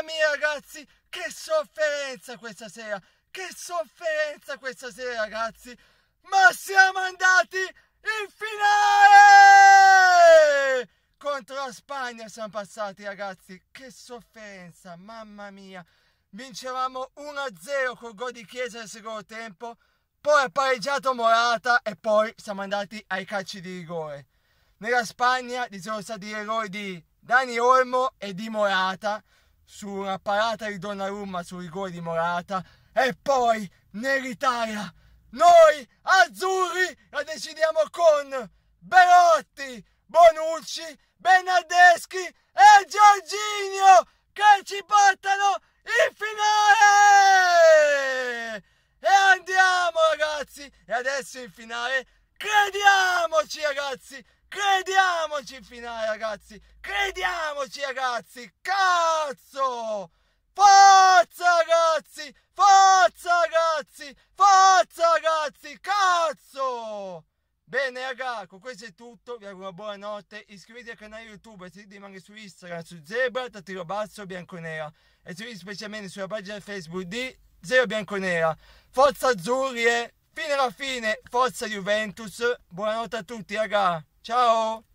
Mamma mia ragazzi, che sofferenza questa sera! Che sofferenza questa sera ragazzi! Ma siamo andati in finale! Contro la Spagna siamo passati ragazzi, che sofferenza, mamma mia! Vincevamo 1-0 col gol di Chiesa nel secondo tempo, poi ha pareggiato Morata e poi siamo andati ai calci di rigore. Nella Spagna ci sono stati gli errori di Dani Olmo e di Morata su una parata di Donnarumma sul rigore di Morata e poi nell'Italia noi azzurri la decidiamo con Berotti, Bonucci, Benardeschi e Giorginio che ci portano in finale! E andiamo ragazzi! E adesso in finale crediamoci ragazzi! Crediamoci in finale, ragazzi! Crediamoci, ragazzi! Cazzo! Forza, ragazzi! Forza, ragazzi! Forza, ragazzi! Cazzo! Bene, raga, con questo è tutto. Vi auguro una buona notte. Iscrivetevi al canale YouTube e seguitemi anche su Instagram, su Zebra, tiro basso, bianconera. E seguitemi specialmente sulla pagina Facebook di Zero Bianconera. Forza Azzurri e fino alla fine, forza Juventus. Buonanotte a tutti, raga! ciao。